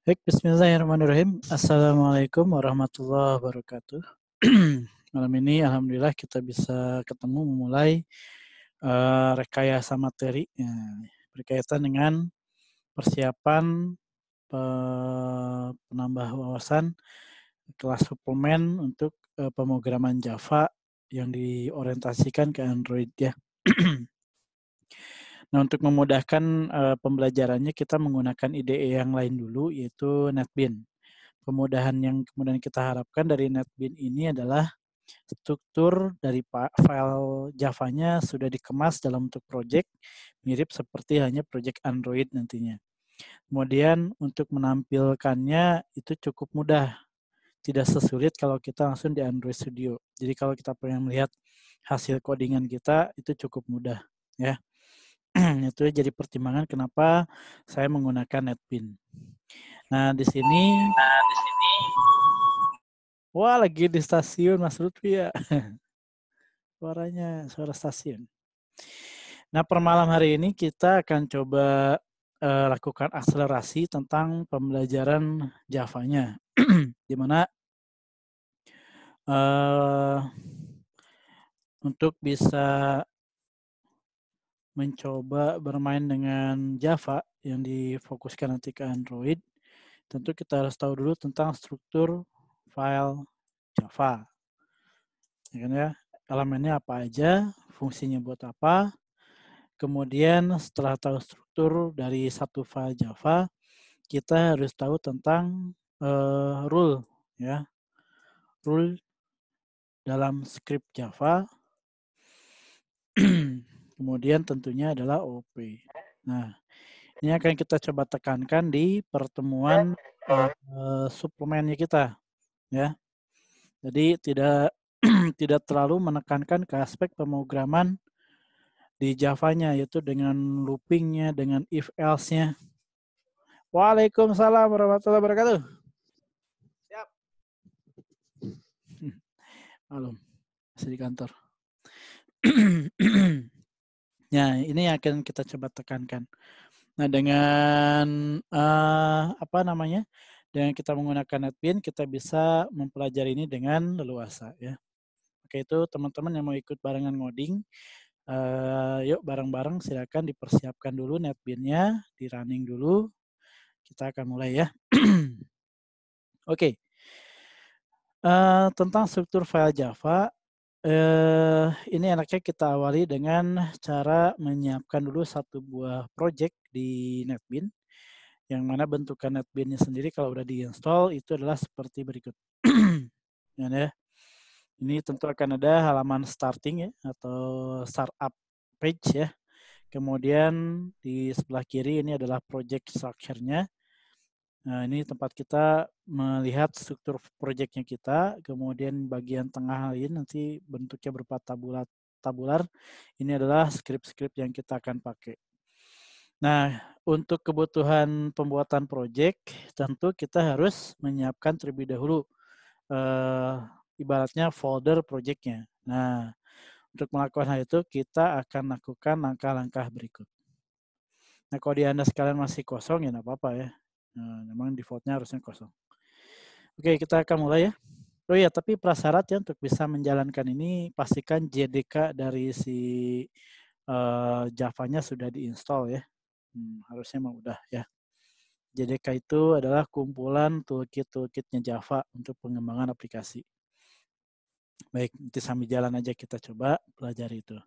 Baik, bismillahirrahmanirrahim. Assalamualaikum warahmatullahi wabarakatuh. Malam ini alhamdulillah kita bisa ketemu memulai uh, rekayasa materi ya, berkaitan dengan persiapan eh, penambah wawasan kelas suplemen untuk uh, pemrograman Java yang diorientasikan ke Android ya. Nah, untuk memudahkan uh, pembelajarannya kita menggunakan IDE yang lain dulu yaitu NetBean. Kemudahan yang kemudian kita harapkan dari NetBean ini adalah struktur dari file Java-nya sudah dikemas dalam bentuk project mirip seperti hanya project Android nantinya. Kemudian untuk menampilkannya itu cukup mudah. Tidak sesulit kalau kita langsung di Android Studio. Jadi kalau kita pengen melihat hasil codingan kita itu cukup mudah ya. itu jadi pertimbangan kenapa saya menggunakan NetBean. Nah, di sini nah, di sini Wah, lagi di stasiun Mas Rutwi ya. Suaranya suara stasiun. Nah, per malam hari ini kita akan coba uh, lakukan akselerasi tentang pembelajaran Javanya. di mana uh, untuk bisa mencoba bermain dengan Java yang difokuskan nanti ke Android, tentu kita harus tahu dulu tentang struktur file Java. Ya kan ya? Elemennya apa aja, fungsinya buat apa. Kemudian setelah tahu struktur dari satu file Java, kita harus tahu tentang uh, rule ya. Rule dalam script Java nah, Kemudian tentunya adalah OP. Nah, ini akan kita coba tekankan di pertemuan uh, suplemennya kita, ya. Jadi tidak tidak terlalu menekankan ke aspek pemrograman di Javanya yaitu dengan loopingnya, dengan if else-nya. Waalaikumsalam warahmatullahi wabarakatuh. Siap. Malum, hmm, masih di kantor. Ya, ini yang akan kita coba tekankan. Nah, dengan uh, apa namanya? Dengan kita menggunakan NetBean, kita bisa mempelajari ini dengan leluasa ya. Oke, itu teman-teman yang mau ikut barengan ngoding, uh, yuk bareng-bareng silakan dipersiapkan dulu NetBean-nya, di running dulu. Kita akan mulai ya. Oke. Okay. Uh, eh, tentang struktur file Java, Eh, ini enaknya kita awali dengan cara menyiapkan dulu satu buah project di NetBeans Yang mana bentukan NetBeansnya sendiri kalau udah diinstall itu adalah seperti berikut. Ya. Ini tentu akan ada halaman starting ya atau startup page ya. Kemudian di sebelah kiri ini adalah project structure-nya. Nah, ini tempat kita melihat struktur proyeknya kita, kemudian bagian tengah lain nanti bentuknya berupa tabular. tabular. Ini adalah script-script yang kita akan pakai. Nah, untuk kebutuhan pembuatan proyek, tentu kita harus menyiapkan terlebih dahulu e, ibaratnya folder proyeknya. Nah, untuk melakukan hal itu, kita akan lakukan langkah-langkah berikut. Nah, kalau di Anda sekalian masih kosong, ya nggak apa-apa ya. Nah, memang defaultnya harusnya kosong. Oke, kita akan mulai ya. Oh iya, tapi prasyarat ya untuk bisa menjalankan ini pastikan JDK dari si uh, Java-nya sudah diinstal ya. Hmm, harusnya mah udah ya. JDK itu adalah kumpulan toolkit-toolkitnya Java untuk pengembangan aplikasi. Baik, nanti sambil jalan aja kita coba pelajari itu.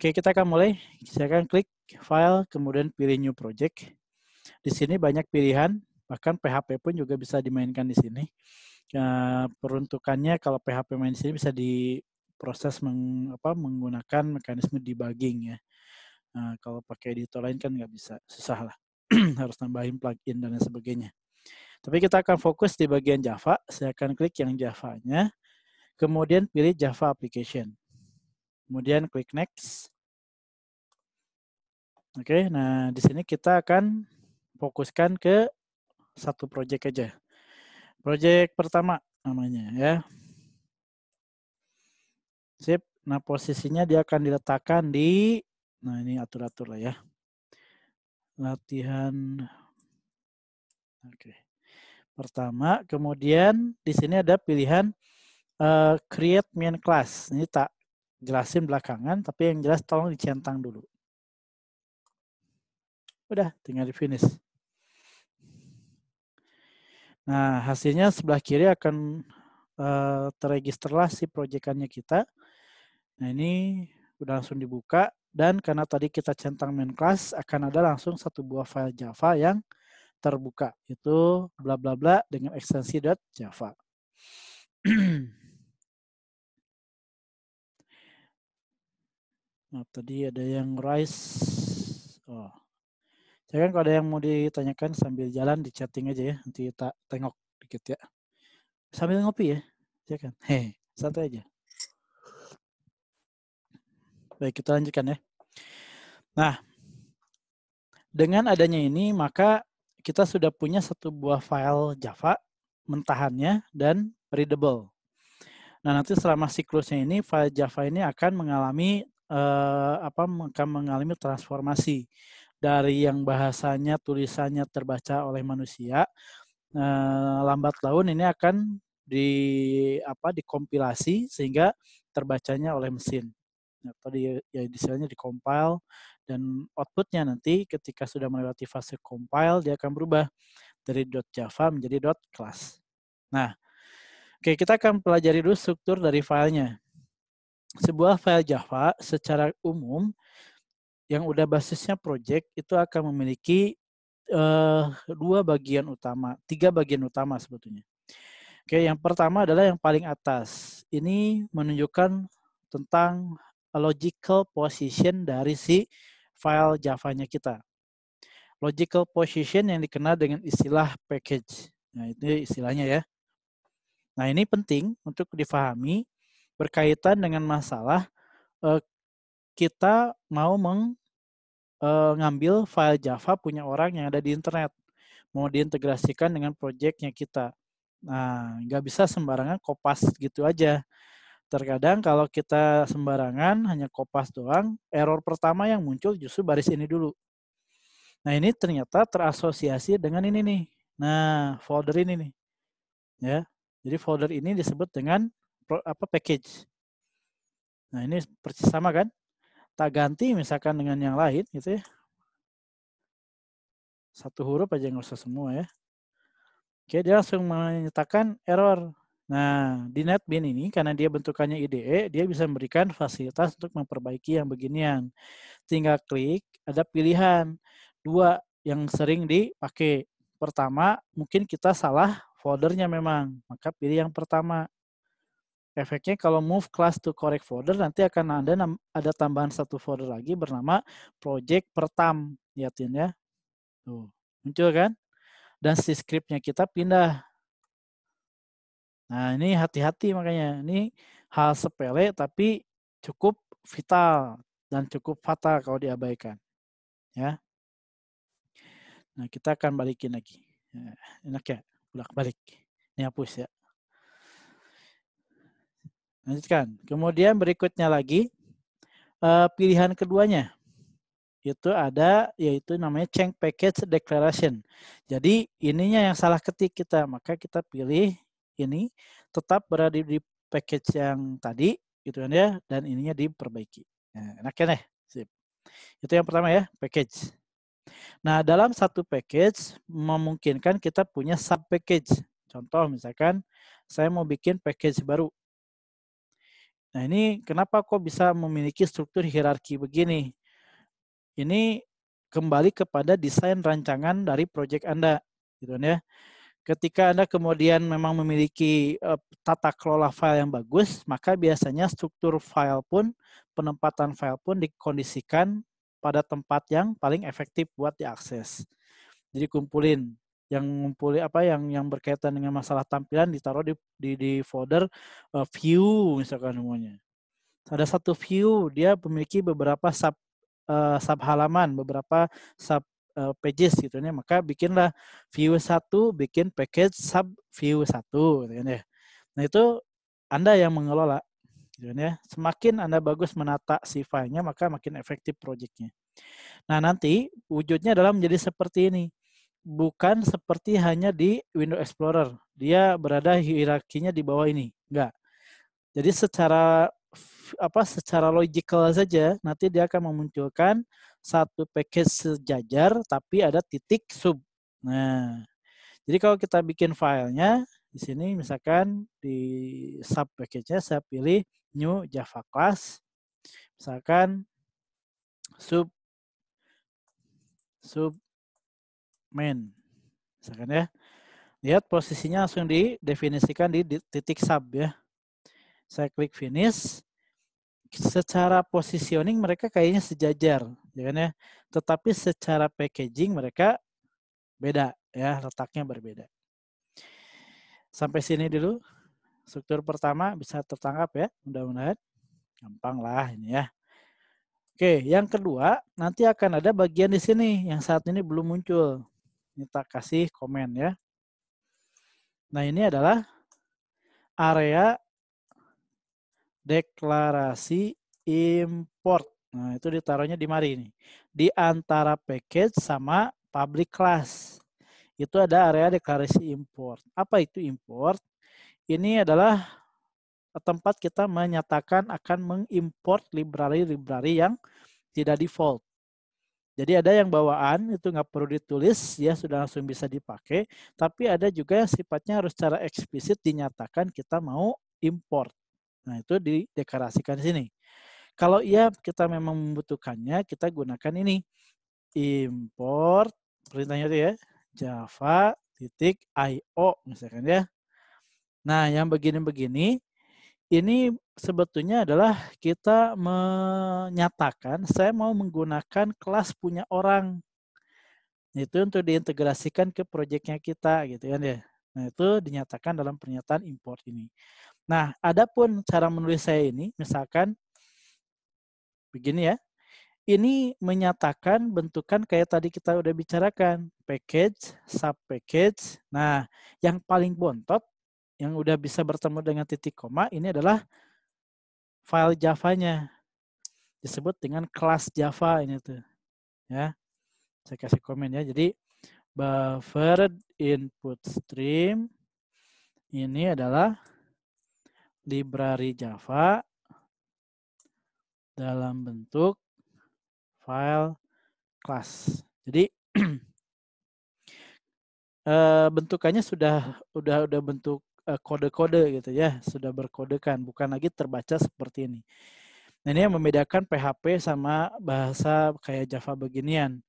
Oke, kita akan mulai. Saya akan klik file, kemudian pilih new project. Di sini banyak pilihan, bahkan PHP pun juga bisa dimainkan di sini. Nah, peruntukannya kalau PHP main di sini bisa diproses meng, apa, menggunakan mekanisme debugging ya. Nah, kalau pakai editor lain kan nggak bisa, susah lah. Harus tambahin plugin dan lain sebagainya. Tapi kita akan fokus di bagian Java. Saya akan klik yang Java-nya. Kemudian pilih Java Application. Kemudian klik Next. Oke, nah di sini kita akan fokuskan ke satu project aja. Project pertama namanya ya. Sip. Nah, posisinya dia akan diletakkan di nah ini atur-atur lah ya. Latihan Oke. Pertama, kemudian di sini ada pilihan uh, create main class. Ini tak jelasin belakangan, tapi yang jelas tolong dicentang dulu. Udah, tinggal di finish. Nah, hasilnya sebelah kiri akan uh, terregisterlah si proyekannya kita. Nah, ini udah langsung dibuka. Dan karena tadi kita centang main class, akan ada langsung satu buah file Java yang terbuka. Itu bla bla bla dengan ekstensi .java. Nah tadi ada yang rise. Oh. Ya kan kalau ada yang mau ditanyakan sambil jalan di chatting aja ya. Nanti tak tengok dikit ya. Sambil ngopi ya. Ya kan. Hei, santai aja. Baik, kita lanjutkan ya. Nah, dengan adanya ini maka kita sudah punya satu buah file Java mentahannya dan readable. Nah, nanti selama siklusnya ini file Java ini akan mengalami eh, apa akan mengalami transformasi dari yang bahasanya tulisannya terbaca oleh manusia eh, lambat laun ini akan di apa dikompilasi sehingga terbacanya oleh mesin atau di, ya istilahnya dikompil dan outputnya nanti ketika sudah melewati fase compile dia akan berubah dari .java menjadi .class. Nah, oke kita akan pelajari dulu struktur dari filenya. Sebuah file Java secara umum yang udah basisnya project itu akan memiliki uh, dua bagian utama, tiga bagian utama sebetulnya. Oke, yang pertama adalah yang paling atas. Ini menunjukkan tentang logical position dari si file Java-nya kita. Logical position yang dikenal dengan istilah package. Nah, itu istilahnya ya. Nah, ini penting untuk difahami berkaitan dengan masalah eh, kita mau uh, ngambil file Java punya orang yang ada di internet. Mau diintegrasikan dengan proyeknya kita. Nah, nggak bisa sembarangan kopas gitu aja. Terkadang kalau kita sembarangan hanya kopas doang, error pertama yang muncul justru baris ini dulu. Nah, ini ternyata terasosiasi dengan ini nih. Nah, folder ini nih. Ya. Jadi folder ini disebut dengan apa package. Nah, ini persis sama kan? tak ganti misalkan dengan yang lain gitu ya. Satu huruf aja nggak usah semua ya. Oke, dia langsung menyatakan error. Nah, di NetBean ini karena dia bentukannya IDE, dia bisa memberikan fasilitas untuk memperbaiki yang beginian. Tinggal klik, ada pilihan. Dua yang sering dipakai. Pertama, mungkin kita salah foldernya memang. Maka pilih yang pertama. Efeknya kalau move class to correct folder nanti akan ada ada tambahan satu folder lagi bernama project pertam. Lihatin ya. Tuh, muncul kan? Dan si scriptnya kita pindah. Nah, ini hati-hati makanya. Ini hal sepele tapi cukup vital dan cukup fatal kalau diabaikan. Ya. Nah, kita akan balikin lagi. Ya, enak ya? Bolak-balik. Ini hapus ya. Lanjutkan. Kemudian berikutnya lagi eh, pilihan keduanya itu ada yaitu namanya change package declaration. Jadi ininya yang salah ketik kita, maka kita pilih ini tetap berada di package yang tadi gitu kan ya dan ininya diperbaiki. Nah, enak ya nih. Sip. Itu yang pertama ya, package. Nah, dalam satu package memungkinkan kita punya sub package. Contoh misalkan saya mau bikin package baru Nah ini kenapa kok bisa memiliki struktur hierarki begini? Ini kembali kepada desain rancangan dari proyek Anda, gitu kan ya. Ketika Anda kemudian memang memiliki eh, tata kelola file yang bagus, maka biasanya struktur file pun, penempatan file pun dikondisikan pada tempat yang paling efektif buat diakses. Jadi kumpulin yang ngumpuli apa yang yang berkaitan dengan masalah tampilan ditaruh di di, di folder uh, view misalkan semuanya. Ada satu view dia memiliki beberapa sub uh, sub halaman, beberapa sub uh, pages gitu ya. Maka bikinlah view satu, bikin package sub view satu gitu kan ya. Nah itu Anda yang mengelola gitu kan ya. Semakin Anda bagus menata si file-nya, maka makin efektif proyeknya. Nah nanti wujudnya adalah menjadi seperti ini bukan seperti hanya di Windows Explorer. Dia berada hierarkinya di bawah ini. Enggak. Jadi secara apa secara logical saja nanti dia akan memunculkan satu package sejajar tapi ada titik sub. Nah, jadi kalau kita bikin filenya di sini misalkan di sub package-nya saya pilih new java class misalkan sub sub Main, Misalkan ya. Lihat posisinya langsung didefinisikan di titik sub ya. Saya klik finish. Secara positioning mereka kayaknya sejajar, ya kan ya. Tetapi secara packaging mereka beda ya, letaknya berbeda. Sampai sini dulu. Struktur pertama bisa tertangkap ya, mudah-mudahan. Gampang lah ini ya. Oke, yang kedua nanti akan ada bagian di sini yang saat ini belum muncul minta kasih komen ya. Nah, ini adalah area deklarasi import. Nah, itu ditaruhnya di mari ini. Di antara package sama public class. Itu ada area deklarasi import. Apa itu import? Ini adalah tempat kita menyatakan akan mengimport library-library yang tidak default. Jadi ada yang bawaan itu nggak perlu ditulis, ya sudah langsung bisa dipakai. Tapi ada juga yang sifatnya harus secara eksplisit dinyatakan kita mau import. Nah itu dideklarasikan di sini. Kalau iya kita memang membutuhkannya, kita gunakan ini. Import, perintahnya itu ya, java titik io misalkan ya. Nah yang begini-begini, ini sebetulnya adalah kita menyatakan saya mau menggunakan kelas punya orang. Itu untuk diintegrasikan ke proyeknya kita gitu kan ya. Nah, itu dinyatakan dalam pernyataan import ini. Nah, adapun cara menulis saya ini misalkan begini ya. Ini menyatakan bentukan kayak tadi kita udah bicarakan, package, sub package. Nah, yang paling bontot yang udah bisa bertemu dengan titik koma ini adalah file Javanya. Disebut dengan kelas Java ini tuh. Ya. Saya kasih komen ya. Jadi buffer input stream ini adalah library Java dalam bentuk file kelas. Jadi eh, bentukannya sudah udah udah bentuk Eh, kode-kode gitu ya, sudah berkodekan, bukan lagi terbaca seperti ini. Nah, ini yang membedakan PHP sama bahasa kayak Java beginian.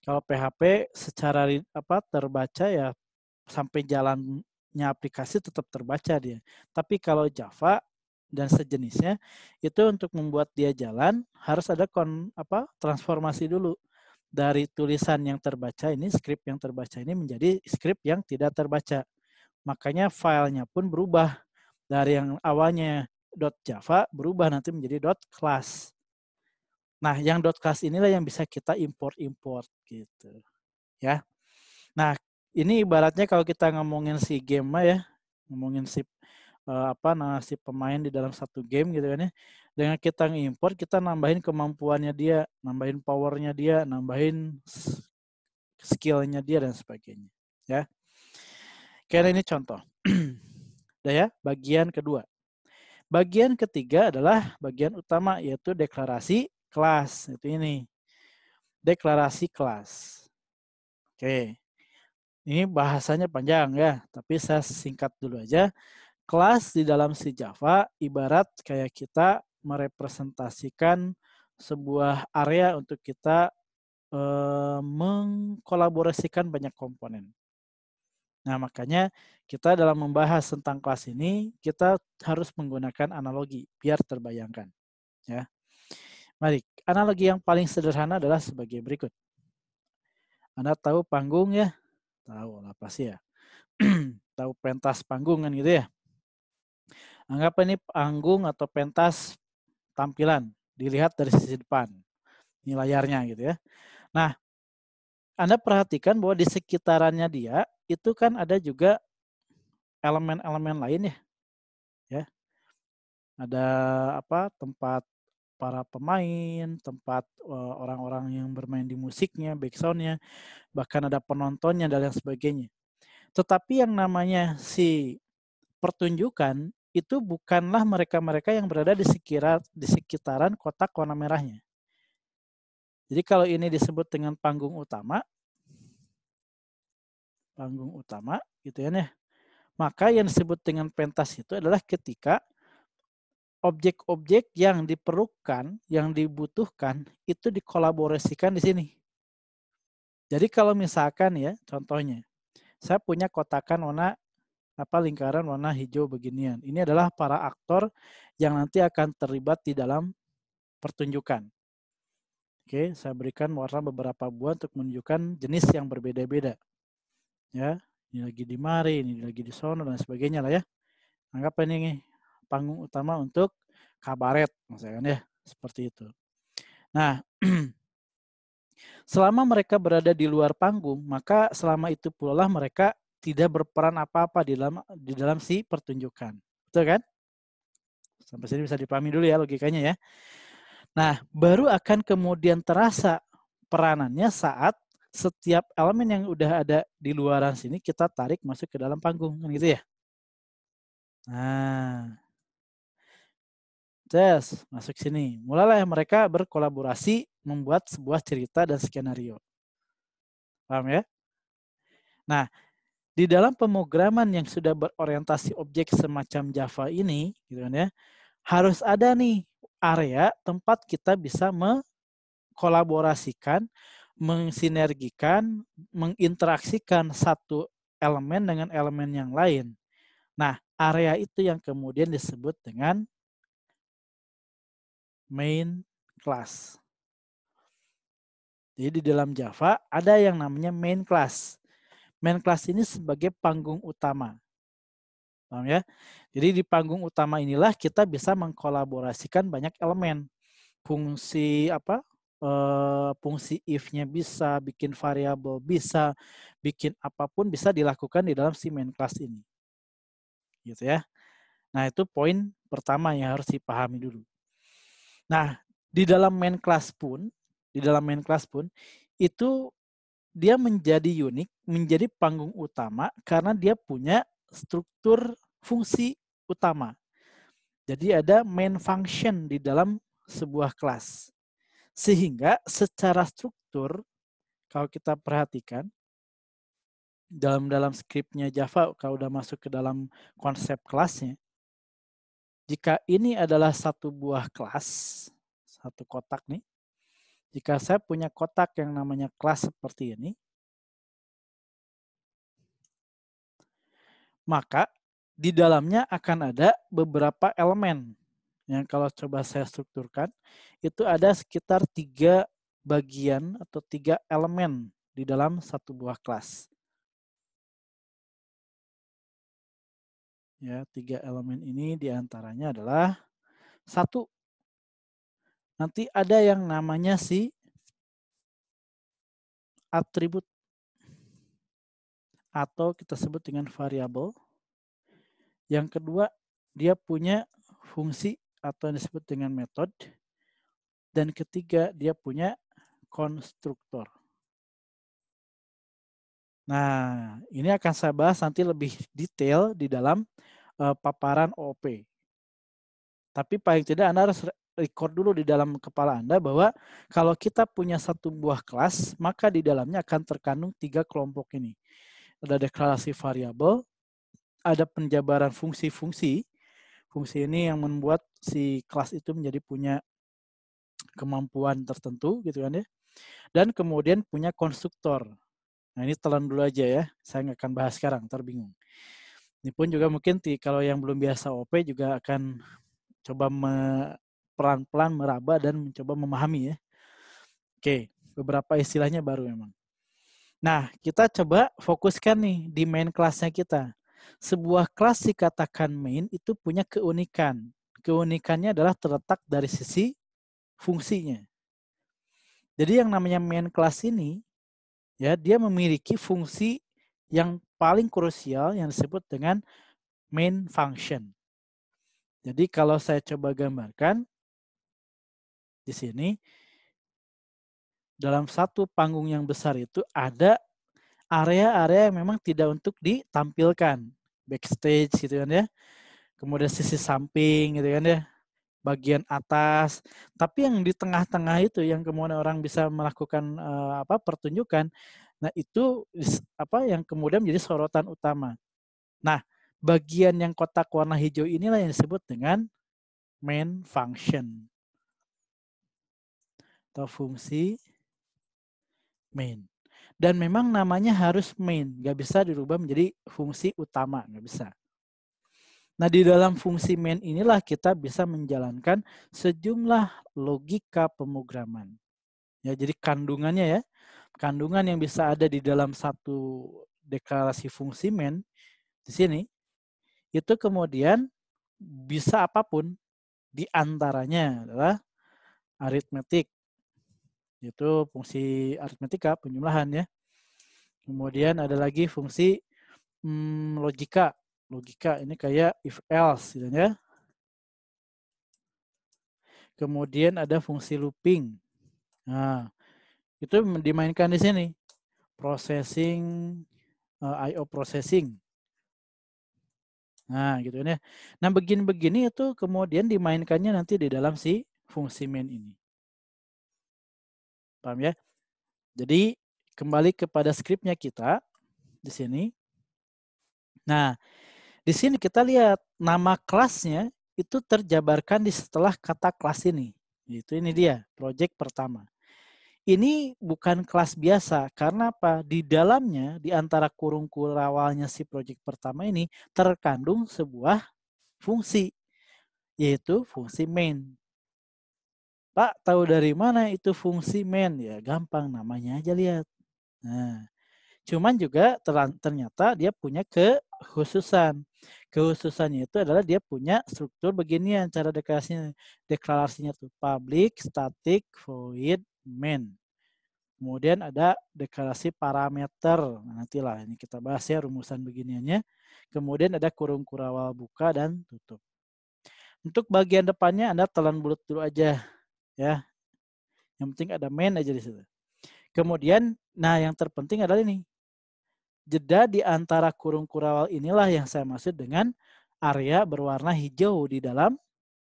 Kalau PHP secara apa terbaca ya sampai jalannya aplikasi tetap terbaca dia. Tapi kalau Java dan sejenisnya itu untuk membuat dia jalan harus ada kon apa transformasi dulu dari tulisan yang terbaca ini script yang terbaca ini menjadi script yang tidak terbaca. Makanya filenya pun berubah dari yang awalnya .java berubah nanti menjadi .class. Nah, yang .class inilah yang bisa kita import-import gitu. Ya. Nah, ini ibaratnya kalau kita ngomongin si game ya, ngomongin si eh, apa nah si pemain di dalam satu game gitu kan ya. Dengan kita ngimpor kita nambahin kemampuannya dia, nambahin powernya dia, nambahin skillnya dia dan sebagainya. Ya. Karena ini contoh. ya, bagian kedua. Bagian ketiga adalah bagian utama yaitu deklarasi kelas. Itu ini. Deklarasi kelas. Oke. Ini bahasanya panjang ya, tapi saya singkat dulu aja. Kelas di dalam si Java ibarat kayak kita merepresentasikan sebuah area untuk kita e, mengkolaborasikan banyak komponen. Nah, makanya kita dalam membahas tentang kelas ini, kita harus menggunakan analogi biar terbayangkan. Ya. Mari, analogi yang paling sederhana adalah sebagai berikut. Anda tahu panggung ya? Tahu lah pasti ya. tahu pentas panggungan gitu ya? Anggap ini panggung atau pentas tampilan, dilihat dari sisi depan. Ini layarnya gitu ya. Nah, Anda perhatikan bahwa di sekitarannya dia itu kan ada juga elemen-elemen lain ya. Ya. Ada apa? tempat para pemain, tempat eh, orang-orang yang bermain di musiknya, backsoundnya, bahkan ada penontonnya dan lain sebagainya. Tetapi yang namanya si pertunjukan itu bukanlah mereka-mereka yang berada di sekitar di sekitaran kotak warna merahnya. Jadi kalau ini disebut dengan panggung utama, panggung utama gitu ya. Nih. Maka iya. yang disebut dengan pentas itu adalah ketika objek-objek yang diperlukan, yang dibutuhkan itu dikolaborasikan di sini. Jadi kalau misalkan ya, contohnya, saya punya kotakan warna apa lingkaran warna hijau beginian. Ini adalah para aktor yang nanti akan terlibat di dalam pertunjukan. Oke, saya berikan warna beberapa buah untuk menunjukkan jenis yang berbeda-beda ya ini lagi di mari ini lagi di sono dan sebagainya lah ya anggap ini panggung utama untuk kabaret misalkan ya seperti itu nah selama mereka berada di luar panggung maka selama itu pula mereka tidak berperan apa-apa di dalam di dalam si pertunjukan betul kan sampai sini bisa dipahami dulu ya logikanya ya nah baru akan kemudian terasa peranannya saat setiap elemen yang udah ada di luar sini kita tarik masuk ke dalam panggung kan gitu ya. Nah, tes masuk sini. Mulailah mereka berkolaborasi membuat sebuah cerita dan skenario. Paham ya? Nah, di dalam pemrograman yang sudah berorientasi objek semacam Java ini, gitu kan ya, harus ada nih area tempat kita bisa mengkolaborasikan mensinergikan, menginteraksikan satu elemen dengan elemen yang lain. Nah, area itu yang kemudian disebut dengan main class. Jadi di dalam Java ada yang namanya main class. Main class ini sebagai panggung utama. Paham ya? Jadi di panggung utama inilah kita bisa mengkolaborasikan banyak elemen. Fungsi apa? uh, fungsi if-nya bisa, bikin variabel bisa, bikin apapun bisa dilakukan di dalam si main class ini. Gitu ya. Nah, itu poin pertama yang harus dipahami dulu. Nah, di dalam main class pun, di dalam main class pun itu dia menjadi unik, menjadi panggung utama karena dia punya struktur fungsi utama. Jadi ada main function di dalam sebuah kelas. Sehingga secara struktur, kalau kita perhatikan, dalam dalam skripnya Java, kalau udah masuk ke dalam konsep kelasnya, jika ini adalah satu buah kelas, satu kotak nih, jika saya punya kotak yang namanya kelas seperti ini, maka di dalamnya akan ada beberapa elemen. Ya, kalau coba saya strukturkan, itu ada sekitar tiga bagian atau tiga elemen di dalam satu buah kelas. Ya, tiga elemen ini diantaranya adalah satu, nanti ada yang namanya si atribut atau kita sebut dengan variabel. Yang kedua, dia punya fungsi atau yang disebut dengan metode. Dan ketiga, dia punya konstruktor. Nah, ini akan saya bahas nanti lebih detail di dalam uh, paparan OP. Tapi paling tidak Anda harus record dulu di dalam kepala Anda bahwa kalau kita punya satu buah kelas, maka di dalamnya akan terkandung tiga kelompok ini. Ada deklarasi variabel, ada penjabaran fungsi-fungsi, Fungsi ini yang membuat si kelas itu menjadi punya kemampuan tertentu gitu kan ya. Dan kemudian punya konstruktor. Nah ini telan dulu aja ya, saya nggak akan bahas sekarang, Terbingung. Ini pun juga mungkin di, kalau yang belum biasa OP juga akan coba me, pelan-pelan meraba dan mencoba memahami ya. Oke, beberapa istilahnya baru memang. Nah, kita coba fokuskan nih di main kelasnya kita sebuah kelas dikatakan main itu punya keunikan. Keunikannya adalah terletak dari sisi fungsinya. Jadi yang namanya main kelas ini ya dia memiliki fungsi yang paling krusial yang disebut dengan main function. Jadi kalau saya coba gambarkan di sini dalam satu panggung yang besar itu ada area-area yang memang tidak untuk ditampilkan backstage gitu kan ya. Kemudian sisi samping gitu kan ya. Bagian atas. Tapi yang di tengah-tengah itu yang kemudian orang bisa melakukan uh, apa pertunjukan. Nah, itu apa yang kemudian menjadi sorotan utama. Nah, bagian yang kotak warna hijau inilah yang disebut dengan main function atau fungsi main dan memang namanya harus main, nggak bisa dirubah menjadi fungsi utama, nggak bisa. Nah, di dalam fungsi main inilah kita bisa menjalankan sejumlah logika pemrograman. Ya, jadi kandungannya ya, kandungan yang bisa ada di dalam satu deklarasi fungsi main di sini itu kemudian bisa apapun di antaranya adalah aritmetik, yaitu fungsi aritmetika penjumlahan ya. Kemudian ada lagi fungsi hmm, logika. Logika ini kayak if else gitu ya. Kemudian ada fungsi looping. Nah, itu dimainkan di sini. Processing uh, eh, IO processing. Nah, gitu ya. Nah, begini-begini itu kemudian dimainkannya nanti di dalam si fungsi main ini. Paham ya? Jadi kembali kepada skripnya kita di sini. Nah, di sini kita lihat nama kelasnya itu terjabarkan di setelah kata kelas ini. Itu ini dia, project pertama. Ini bukan kelas biasa karena apa? Di dalamnya di antara kurung kurawalnya si project pertama ini terkandung sebuah fungsi yaitu fungsi main. Pak, tahu dari mana itu fungsi men? Ya, gampang namanya aja lihat. Nah, cuman juga ternyata dia punya kekhususan. kekhususannya itu adalah dia punya struktur begini beginian cara deklarasinya. Deklarasinya itu public, static, void, men. Kemudian ada deklarasi parameter. Nah, nantilah ini kita bahas ya rumusan beginiannya. Kemudian ada kurung kurawal buka dan tutup. Untuk bagian depannya Anda telan bulat dulu aja ya. Yang penting ada main aja di situ. Kemudian, nah yang terpenting adalah ini. Jeda di antara kurung kurawal inilah yang saya maksud dengan area berwarna hijau di dalam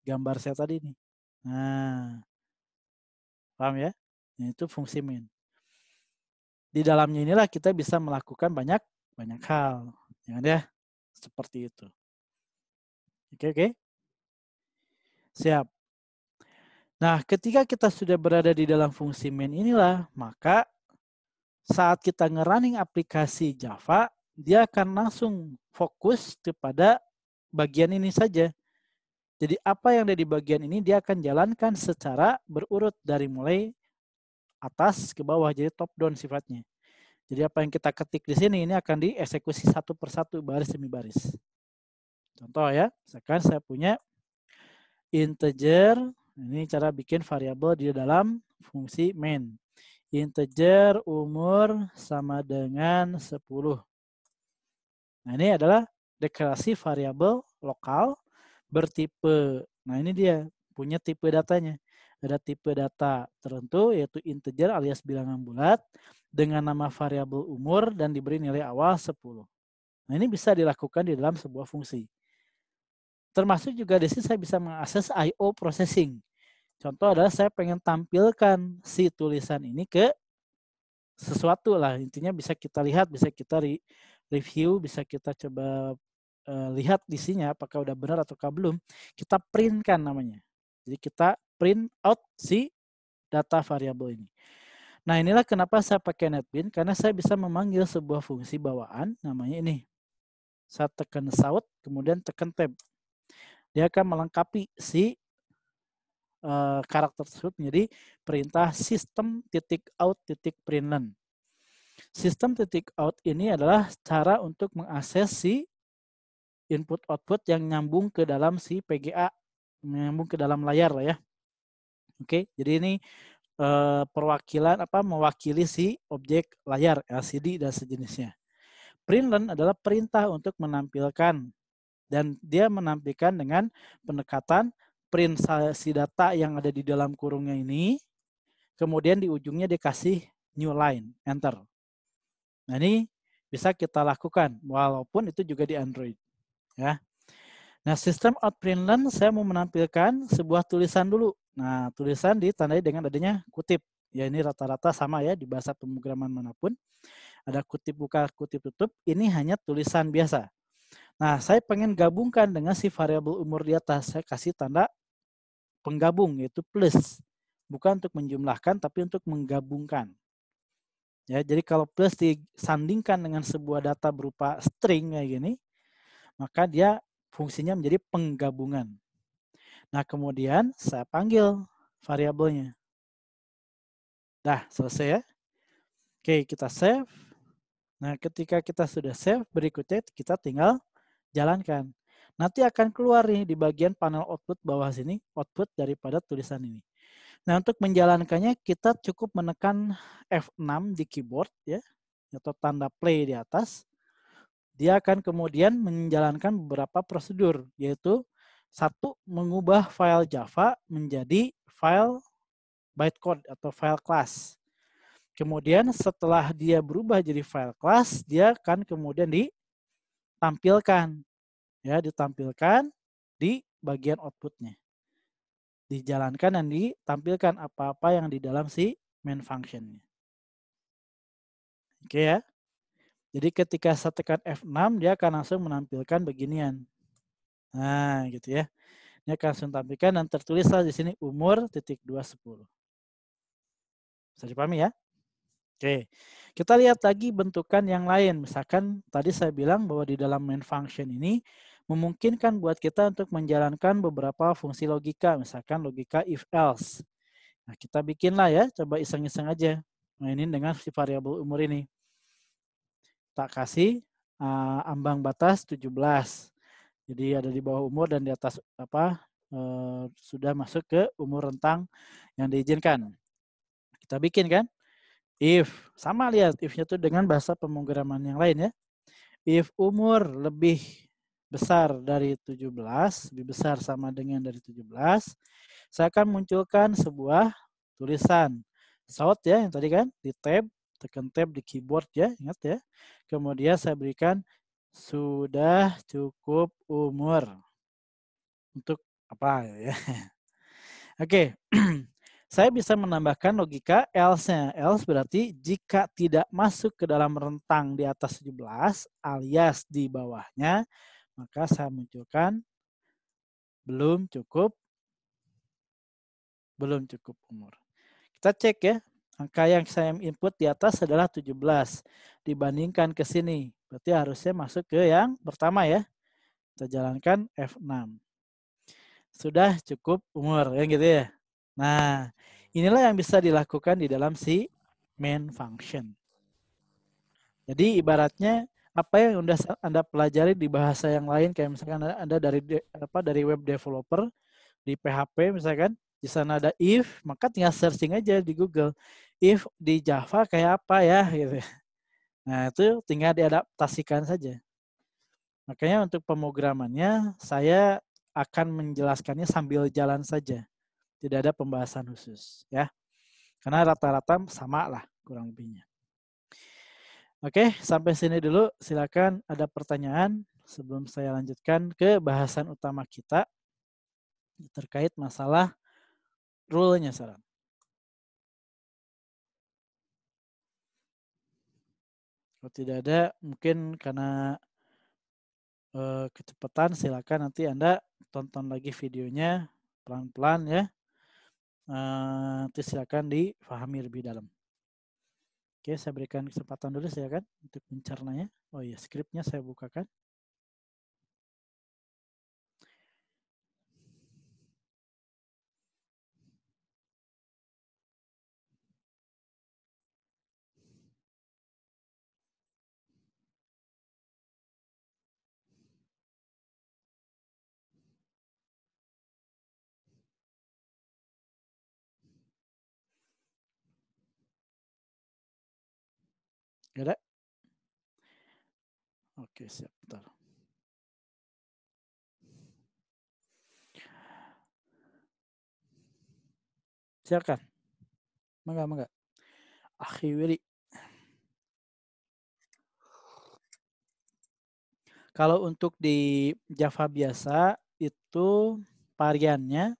gambar saya tadi ini. Nah, paham ya? Nah, itu fungsi min. Di dalamnya inilah kita bisa melakukan banyak banyak hal, ya, kan ya? Seperti itu. Oke, oke. Siap. Nah, ketika kita sudah berada di dalam fungsi main inilah, maka saat kita ngerunning aplikasi Java, dia akan langsung fokus kepada bagian ini saja. Jadi apa yang ada di bagian ini dia akan jalankan secara berurut dari mulai atas ke bawah, jadi top down sifatnya. Jadi apa yang kita ketik di sini ini akan dieksekusi satu persatu baris demi baris. Contoh ya, misalkan saya punya integer ini cara bikin variabel di dalam fungsi main. Integer umur sama dengan 10. Nah, ini adalah deklarasi variabel lokal bertipe. Nah, ini dia punya tipe datanya. Ada tipe data tertentu yaitu integer alias bilangan bulat dengan nama variabel umur dan diberi nilai awal 10. Nah, ini bisa dilakukan di dalam sebuah fungsi. Termasuk juga di sini saya bisa mengakses I/O processing. Contoh adalah saya pengen tampilkan si tulisan ini ke sesuatu lah. Intinya bisa kita lihat, bisa kita re review, bisa kita coba uh, lihat sini apakah udah benar ataukah belum. Kita printkan namanya. Jadi kita print out si data variabel ini. Nah inilah kenapa saya pakai NetBeans karena saya bisa memanggil sebuah fungsi bawaan namanya ini. Saya tekan saut, kemudian tekan Tab dia akan melengkapi si uh, karakter tersebut menjadi perintah sistem titik out titik println. Sistem titik out ini adalah cara untuk mengakses si input output yang nyambung ke dalam si PGA, nyambung ke dalam layar lah ya. Oke, jadi ini eh, perwakilan apa mewakili si objek layar LCD dan sejenisnya. Println adalah perintah untuk menampilkan dan dia menampilkan dengan pendekatan printasi data yang ada di dalam kurungnya ini, kemudian di ujungnya dikasih new line, enter. Nah ini bisa kita lakukan, walaupun itu juga di Android. Ya. Nah, sistem outprint line saya mau menampilkan sebuah tulisan dulu. Nah, tulisan ditandai dengan adanya kutip. Ya, ini rata-rata sama ya di bahasa pemrograman manapun. Ada kutip buka, kutip tutup. Ini hanya tulisan biasa. Nah, saya pengen gabungkan dengan si variabel umur di atas. Saya kasih tanda penggabung yaitu plus. Bukan untuk menjumlahkan tapi untuk menggabungkan. Ya, jadi kalau plus disandingkan dengan sebuah data berupa string kayak gini, maka dia fungsinya menjadi penggabungan. Nah, kemudian saya panggil variabelnya. Dah, selesai ya. Oke, kita save. Nah, ketika kita sudah save, berikutnya kita tinggal jalankan. Nanti akan keluar nih di bagian panel output bawah sini, output daripada tulisan ini. Nah, untuk menjalankannya kita cukup menekan F6 di keyboard ya, atau tanda play di atas. Dia akan kemudian menjalankan beberapa prosedur, yaitu satu mengubah file Java menjadi file bytecode atau file class. Kemudian setelah dia berubah jadi file class, dia akan kemudian di tampilkan Ya, ditampilkan di bagian outputnya. Dijalankan dan ditampilkan apa-apa yang di dalam si main functionnya. Oke ya. Jadi ketika saya tekan F6, dia akan langsung menampilkan beginian. Nah, gitu ya. Ini akan langsung tampilkan dan tertulislah di sini umur titik dua sepuluh Bisa dipahami ya? Oke. Kita lihat lagi bentukan yang lain. Misalkan tadi saya bilang bahwa di dalam main function ini memungkinkan buat kita untuk menjalankan beberapa fungsi logika. Misalkan logika if else. Nah, kita bikinlah ya. Coba iseng-iseng aja. Mainin dengan si variabel umur ini. Tak kasih uh, ambang batas 17. Jadi ada di bawah umur dan di atas apa uh, sudah masuk ke umur rentang yang diizinkan. Kita bikin kan? If sama lihat if-nya tuh dengan bahasa pemrograman yang lain ya. If umur lebih besar dari 17, lebih besar sama dengan dari 17, saya akan munculkan sebuah tulisan short ya yang tadi kan di tab, tekan tab di keyboard ya, ingat ya. Kemudian saya berikan sudah cukup umur untuk apa ya. Oke. saya bisa menambahkan logika else-nya. Else berarti jika tidak masuk ke dalam rentang di atas 17 alias di bawahnya, maka saya munculkan belum cukup belum cukup umur. Kita cek ya. Angka yang saya input di atas adalah 17 dibandingkan ke sini. Berarti harusnya masuk ke yang pertama ya. Kita jalankan F6. Sudah cukup umur, kan gitu ya. Nah, inilah yang bisa dilakukan di dalam si main function. Jadi ibaratnya apa yang sudah Anda pelajari di bahasa yang lain kayak misalkan Anda dari apa dari web developer di PHP misalkan di sana ada if, maka tinggal searching aja di Google if di Java kayak apa ya gitu. Nah, itu tinggal diadaptasikan saja. Makanya untuk pemrogramannya saya akan menjelaskannya sambil jalan saja. Tidak ada pembahasan khusus ya. Karena rata-rata sama lah kurang lebihnya. Oke, sampai sini dulu. Silakan ada pertanyaan sebelum saya lanjutkan ke bahasan utama kita terkait masalah rule-nya saran. Kalau tidak ada, mungkin karena eh, kecepatan, silakan nanti Anda tonton lagi videonya pelan-pelan ya nanti eh, silakan difahami lebih dalam. Oke, saya berikan kesempatan dulu silakan untuk mencernanya. Oh iya, skripnya saya bukakan. Ya ada? Oke, siap. Bentar. Silakan. Mangga, mangga. Akhi Wiri. Kalau untuk di Java biasa itu variannya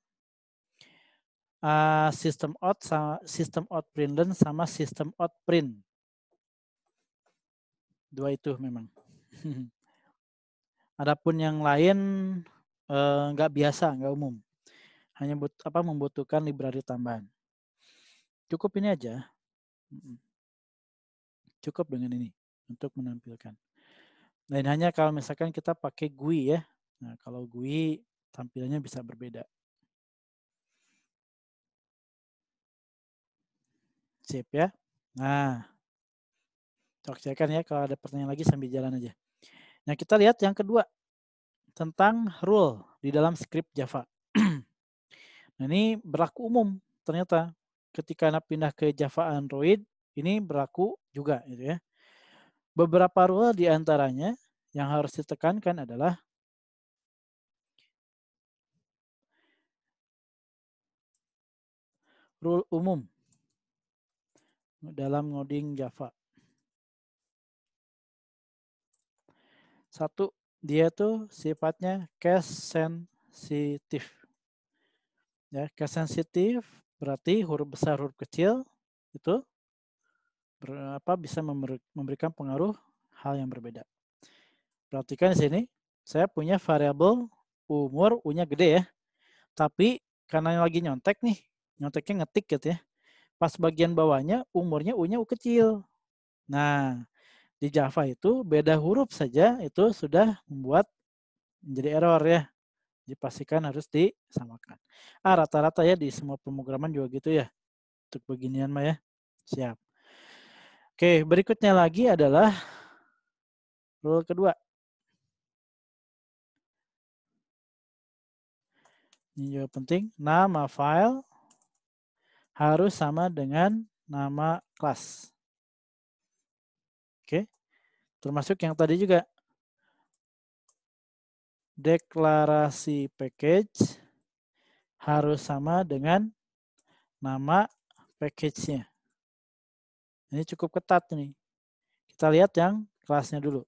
uh, system out sama system out print sama system out print. Dua itu memang. Adapun yang lain eh, nggak biasa, nggak umum. Hanya but, apa membutuhkan library tambahan. Cukup ini aja. Cukup dengan ini untuk menampilkan. Lain hanya kalau misalkan kita pakai GUI ya. Nah, kalau GUI tampilannya bisa berbeda. Sip ya. Nah, Silahkan ya kalau ada pertanyaan lagi sambil jalan aja. Nah kita lihat yang kedua tentang rule di dalam script Java. nah ini berlaku umum ternyata ketika anda pindah ke Java Android ini berlaku juga gitu ya. Beberapa rule diantaranya yang harus ditekankan adalah rule umum dalam ngoding Java. Satu, dia tuh sifatnya case sensitive Ya, case sensitive berarti huruf besar, huruf kecil itu berapa bisa memberikan pengaruh hal yang berbeda. Perhatikan di sini, saya punya variabel umur U-nya gede ya. Tapi karena lagi nyontek nih, nyonteknya ngetik gitu ya. Pas bagian bawahnya umurnya U-nya U kecil. Nah, di Java itu beda huruf saja itu sudah membuat menjadi error ya. Dipastikan harus disamakan. Ah rata-rata ya di semua pemrograman juga gitu ya. Untuk beginian mah ya. Siap. Oke, berikutnya lagi adalah rule kedua. Ini juga penting. Nama file harus sama dengan nama kelas. Termasuk yang tadi juga deklarasi package harus sama dengan nama package-nya. Ini cukup ketat nih. Kita lihat yang kelasnya dulu.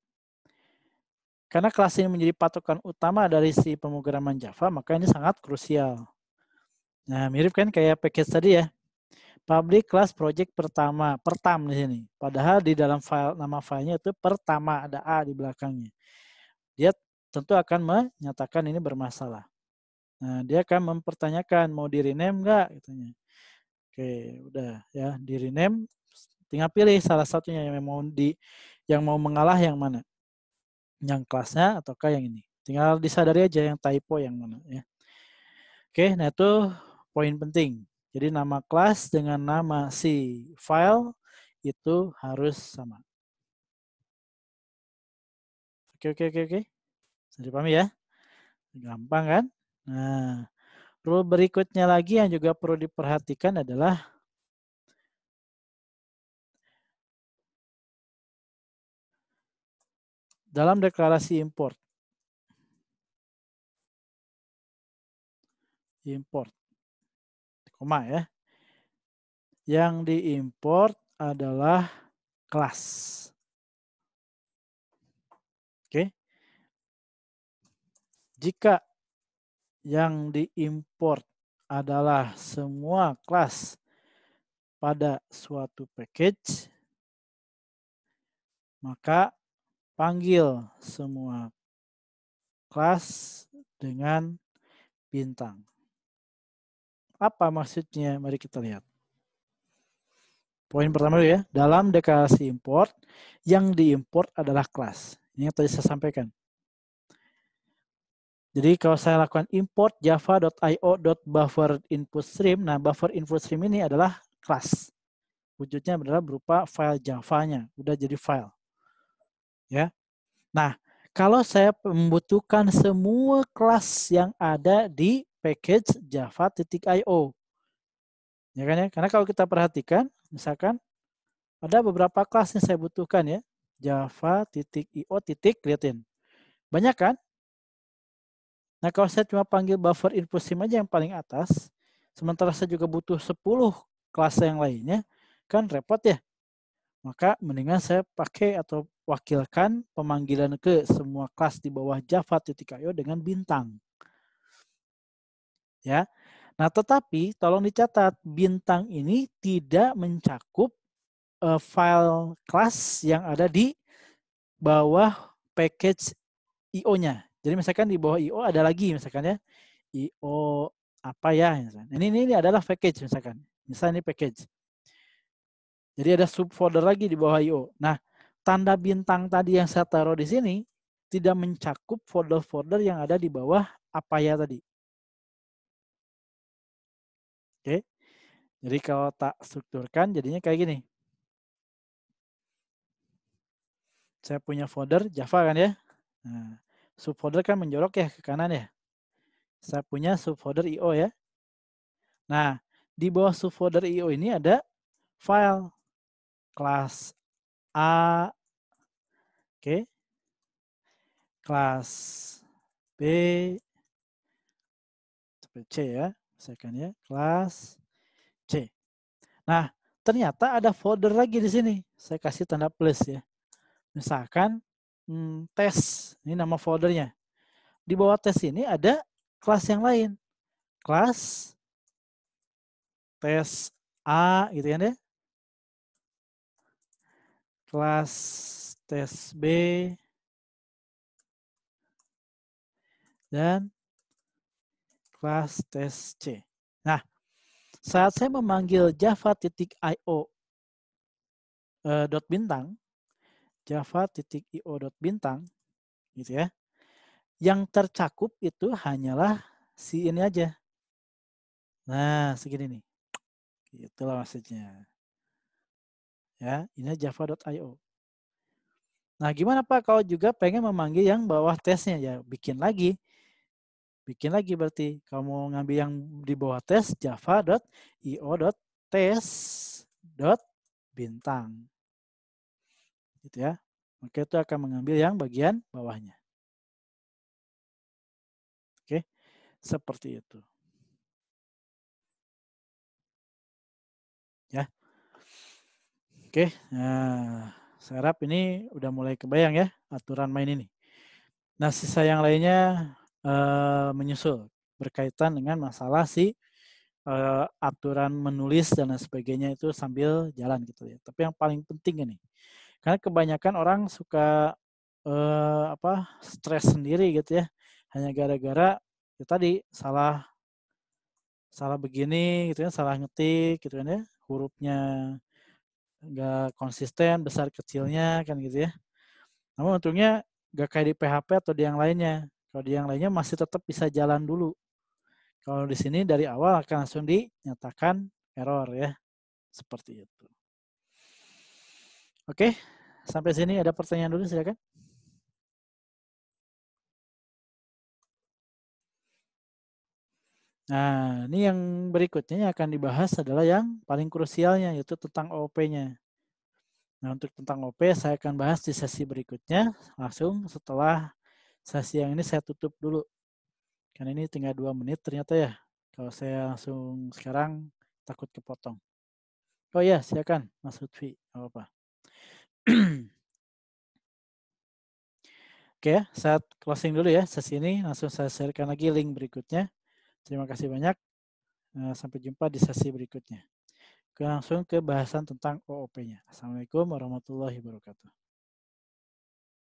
Karena kelas ini menjadi patokan utama dari si pemrograman Java, maka ini sangat krusial. Nah, mirip kan kayak package tadi ya public class project pertama, pertam di sini. Padahal di dalam file nama filenya itu pertama ada A di belakangnya. Dia tentu akan menyatakan ini bermasalah. Nah, dia akan mempertanyakan mau di rename enggak katanya. Oke, udah ya, di rename tinggal pilih salah satunya yang mau di yang mau mengalah yang mana. Yang kelasnya ataukah yang ini. Tinggal disadari aja yang typo yang mana ya. Oke, nah itu poin penting. Jadi nama kelas dengan nama si file itu harus sama. Oke, oke, oke, oke. Sudah paham ya? Gampang kan? Nah, rule berikutnya lagi yang juga perlu diperhatikan adalah dalam deklarasi import. Import koma ya. Yang diimport adalah kelas. Oke. Jika yang diimport adalah semua kelas pada suatu package, maka panggil semua kelas dengan bintang. Apa maksudnya? Mari kita lihat. Poin pertama dulu ya, dalam deklarasi import, yang diimport adalah kelas. Ini yang tadi saya sampaikan. Jadi kalau saya lakukan import java.io.buffer input stream, nah buffer input stream ini adalah kelas. Wujudnya adalah berupa file javanya udah jadi file. Ya. Nah, kalau saya membutuhkan semua kelas yang ada di package java.io. Ya kan ya? Karena kalau kita perhatikan, misalkan ada beberapa kelas yang saya butuhkan ya. Java.io titik Banyak kan? Nah, kalau saya cuma panggil buffer input sim aja yang paling atas, sementara saya juga butuh 10 kelas yang lainnya, kan repot ya. Maka mendingan saya pakai atau wakilkan pemanggilan ke semua kelas di bawah java.io dengan bintang ya. Nah, tetapi tolong dicatat bintang ini tidak mencakup uh, file class yang ada di bawah package IO-nya. Jadi misalkan di bawah IO ada lagi misalkan ya IO apa ya misalkan. Ini, ini ini adalah package misalkan. Misalnya ini package. Jadi ada subfolder lagi di bawah IO. Nah, tanda bintang tadi yang saya taruh di sini tidak mencakup folder-folder yang ada di bawah apa ya tadi. Jadi kalau tak strukturkan jadinya kayak gini. Saya punya folder Java kan ya. Nah, subfolder kan menjorok ya ke kanan ya. Saya punya subfolder IO ya. Nah, di bawah subfolder IO ini ada file kelas A. Oke. Class Kelas B. C ya. Misalkan ya. Kelas Nah, ternyata ada folder lagi di sini. Saya kasih tanda plus ya. Misalkan hmm, tes, ini nama foldernya. Di bawah tes ini ada kelas yang lain. Kelas tes A gitu kan ya. Kelas tes B dan kelas tes C. Nah, saat saya memanggil java.io eh, dot bintang, java.io dot bintang, gitu ya. Yang tercakup itu hanyalah si ini aja. Nah, segini nih. Itulah maksudnya. Ya, ini java.io. Nah, gimana Pak kalau juga pengen memanggil yang bawah tesnya ya, bikin lagi bikin lagi berarti kamu ngambil yang di bawah tes bintang gitu ya maka itu akan mengambil yang bagian bawahnya oke seperti itu ya oke nah saya harap ini udah mulai kebayang ya aturan main ini nah sisa yang lainnya Eh, menyusul berkaitan dengan masalah si uh, aturan menulis dan lain sebagainya itu sambil jalan gitu ya. Tapi yang paling penting ini, karena kebanyakan orang suka uh, apa stres sendiri gitu ya, hanya gara-gara ya tadi salah salah begini gitu kan, salah ngetik gitu kan ya, hurufnya nggak konsisten besar kecilnya kan gitu ya. Namun untungnya gak kayak di PHP atau di yang lainnya. Kalau di yang lainnya masih tetap bisa jalan dulu. Kalau di sini dari awal akan langsung dinyatakan error ya. Seperti itu. Oke, sampai sini ada pertanyaan dulu silakan. Nah, ini yang berikutnya yang akan dibahas adalah yang paling krusialnya yaitu tentang OP-nya. Nah, untuk tentang OP saya akan bahas di sesi berikutnya langsung setelah sesi yang ini saya tutup dulu. Karena ini tinggal dua menit ternyata ya. Kalau saya langsung sekarang takut kepotong. Oh ya, silakan Mas Lutfi. Apa apa. Oke, okay, saat closing dulu ya sesi ini. Langsung saya sharekan lagi link berikutnya. Terima kasih banyak. Eh, sampai jumpa di sesi berikutnya. Langsung ke bahasan tentang OOP-nya. Assalamualaikum warahmatullahi wabarakatuh.